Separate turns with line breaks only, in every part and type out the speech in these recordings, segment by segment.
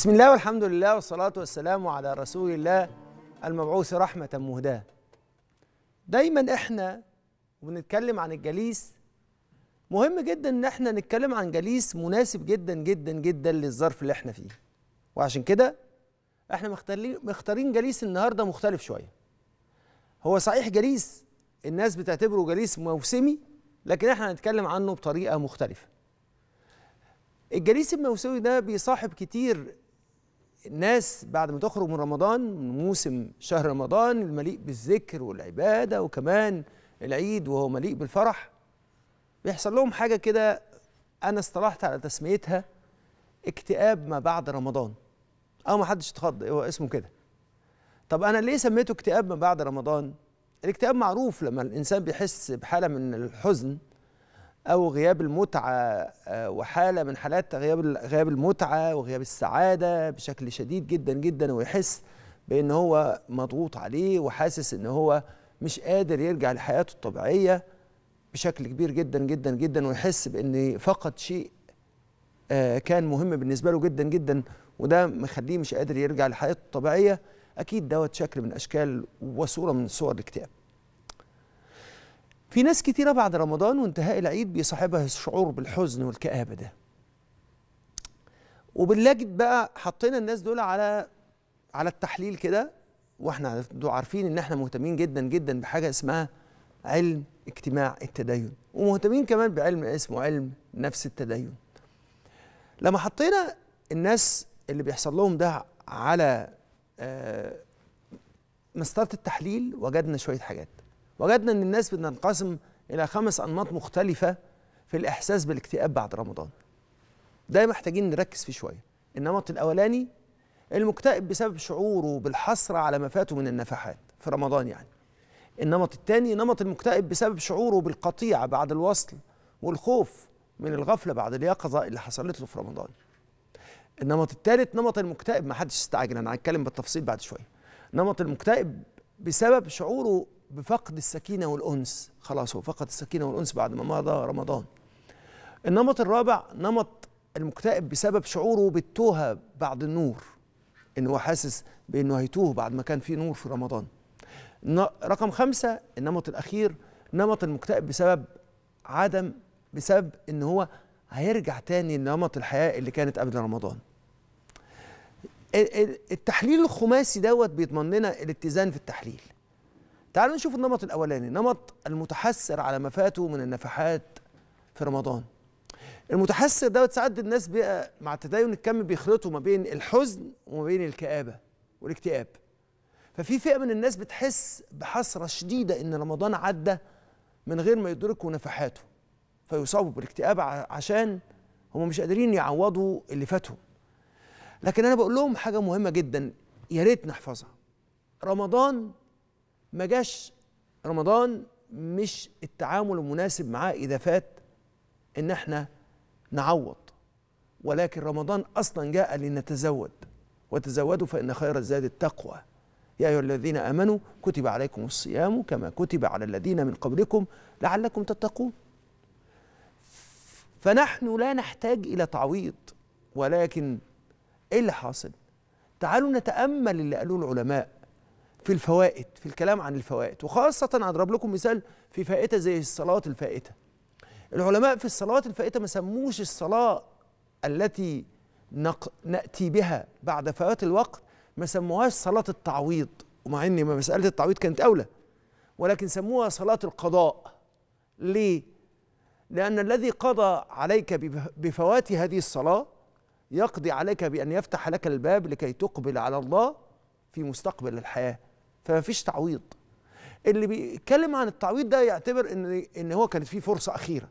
بسم الله والحمد لله والصلاة والسلام على رسول الله المبعوث رحمة مهداة دايما احنا وبنتكلم عن الجليس مهم جدا ان احنا نتكلم عن جليس مناسب جدا جدا جدا للظرف اللي احنا فيه وعشان كده احنا مختارين جليس النهارده مختلف شويه هو صحيح جليس الناس بتعتبره جليس موسمي لكن احنا هنتكلم عنه بطريقه مختلفه الجليس الموسمي ده بيصاحب كتير الناس بعد ما تخرج من رمضان من موسم شهر رمضان المليء بالذكر والعباده وكمان العيد وهو مليء بالفرح بيحصل لهم حاجه كده انا اصطلحت على تسميتها اكتئاب ما بعد رمضان او ما حدش اتخض هو اسمه كده طب انا ليه سميته اكتئاب ما بعد رمضان الاكتئاب معروف لما الانسان بيحس بحاله من الحزن او غياب المتعه آه، وحاله من حالات غياب غياب المتعه وغياب السعاده بشكل شديد جدا جدا ويحس بان هو مضغوط عليه وحاسس ان هو مش قادر يرجع لحياته الطبيعيه بشكل كبير جدا جدا جدا ويحس بان فقد شيء آه، كان مهم بالنسبه له جدا جدا وده مخليه مش قادر يرجع لحياته الطبيعيه اكيد دوت شكل من اشكال وصوره من صور الاكتئاب في ناس كتيرة بعد رمضان وانتهاء العيد بيصاحبها الشعور بالحزن والكآبة ده وبنلاجد بقى حطينا الناس دول على على التحليل كده واحنا عارفين ان احنا مهتمين جدا جدا بحاجة اسمها علم اجتماع التدين ومهتمين كمان بعلم اسمه علم نفس التدين لما حطينا الناس اللي بيحصل لهم ده على آه، مسطرة التحليل وجدنا شوية حاجات وجدنا أن الناس بتنقسم إلى خمس أنماط مختلفة في الإحساس بالاكتئاب بعد رمضان ده محتاجين نركز فيه شوية النمط الأولاني المكتئب بسبب شعوره بالحسرة على ما فاته من النفحات في رمضان يعني النمط الثاني نمط المكتئب بسبب شعوره بالقطيعة بعد الوصل والخوف من الغفلة بعد اليقظة اللي حصلت له في رمضان النمط الثالث نمط المكتئب ما حدش استعجل أنا هتكلم بالتفصيل بعد شوية نمط المكتئب بسبب شعوره بفقد السكينه والانس خلاص هو فقد السكينه والانس بعد ما مضى رمضان النمط الرابع نمط المكتئب بسبب شعوره بالتوهه بعد النور ان هو حاسس بانه هيتوه بعد ما كان في نور في رمضان رقم خمسة النمط الأخير نمط المكتئب بسبب عدم بسبب إن هو هيرجع تاني لنمط الحياة اللي كانت قبل رمضان التحليل الخماسي دوت بيضمن لنا الاتزان في التحليل تعالوا نشوف النمط الاولاني نمط المتحسر على ما فاته من النفحات في رمضان المتحسر دوت ساعات الناس بقى مع التدين الكم بيخلطوا ما بين الحزن وما بين الكآبة والاكتئاب ففي فئة من الناس بتحس بحسرة شديدة إن رمضان عدى من غير ما يدركوا نفحاته فيصابوا بالاكتئاب عشان هم مش قادرين يعوضوا اللي فاتهم لكن أنا بقول لهم حاجة مهمة جدا يا ريت نحفظها رمضان ما جاش رمضان مش التعامل المناسب معاه اذا فات ان احنا نعوض ولكن رمضان اصلا جاء لنتزود وتزودوا فان خير الزاد التقوى يا ايها الذين امنوا كتب عليكم الصيام كما كتب على الذين من قبلكم لعلكم تتقون فنحن لا نحتاج الى تعويض ولكن ايه اللي حاصل تعالوا نتامل اللي قالوه العلماء في الفوائد في الكلام عن الفوائد وخاصة هضرب لكم مثال في فائتة زي الصلاة الفائتة العلماء في الصلاة الفائتة ما سموش الصلاة التي نق... نأتي بها بعد فوات الوقت ما سموهاش صلاة التعويض ومع ان مسألة التعويض كانت أولى ولكن سموها صلاة القضاء ليه؟ لأن الذي قضى عليك بفوات هذه الصلاة يقضي عليك بأن يفتح لك الباب لكي تقبل على الله في مستقبل الحياه فما فيش تعويض اللي بيتكلم عن التعويض ده يعتبر ان ان هو كانت في فرصه اخيره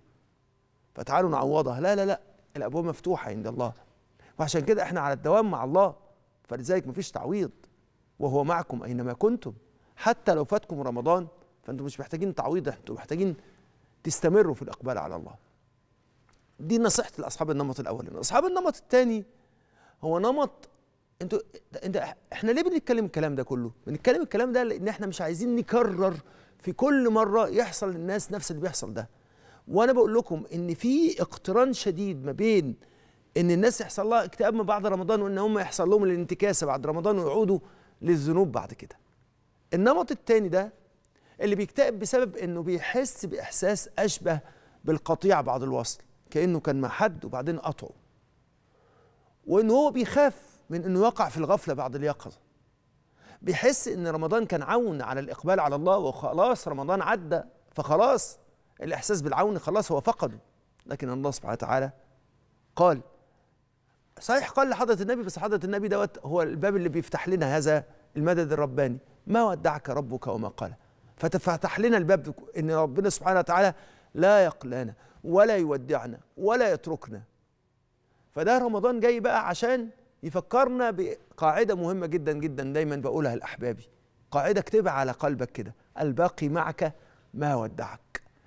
فتعالوا نعوضها لا لا لا الابواب مفتوحه عند الله وعشان كده احنا على الدوام مع الله فلذلك مفيش تعويض وهو معكم اينما كنتم حتى لو فاتكم رمضان فانتم مش محتاجين تعويض انتم محتاجين تستمروا في الاقبال على الله دي نصيحه لاصحاب النمط الاول اصحاب النمط الثاني هو نمط انتوا انت احنا ليه بنتكلم الكلام ده كله؟ بنتكلم الكلام ده لان احنا مش عايزين نكرر في كل مره يحصل للناس نفس اللي بيحصل ده. وانا بقول لكم ان في اقتران شديد ما بين ان الناس يحصل لها اكتئاب من بعد رمضان وان هم يحصل لهم الانتكاسه بعد رمضان ويعودوا للذنوب بعد كده. النمط الثاني ده اللي بيكتئب بسبب انه بيحس باحساس اشبه بالقطيع بعد الوصل، كانه كان مع حد وبعدين قطعه. وان هو بيخاف من انه يقع في الغفله بعد اليقظه بيحس ان رمضان كان عون على الاقبال على الله وخلاص رمضان عدى فخلاص الاحساس بالعون خلاص هو فقده لكن الله سبحانه وتعالى قال صحيح قال لحضره النبي بس حضره النبي دوت هو الباب اللي بيفتح لنا هذا المدد الرباني ما ودعك ربك وما قال فتفتح لنا الباب ان ربنا سبحانه وتعالى لا يقلانا ولا يودعنا ولا يتركنا فده رمضان جاي بقى عشان يفكرنا بقاعدة مهمة جدا جدا دايما بقولها لأحبابي قاعدة اكتبها على قلبك كده الباقي معك ما ودعك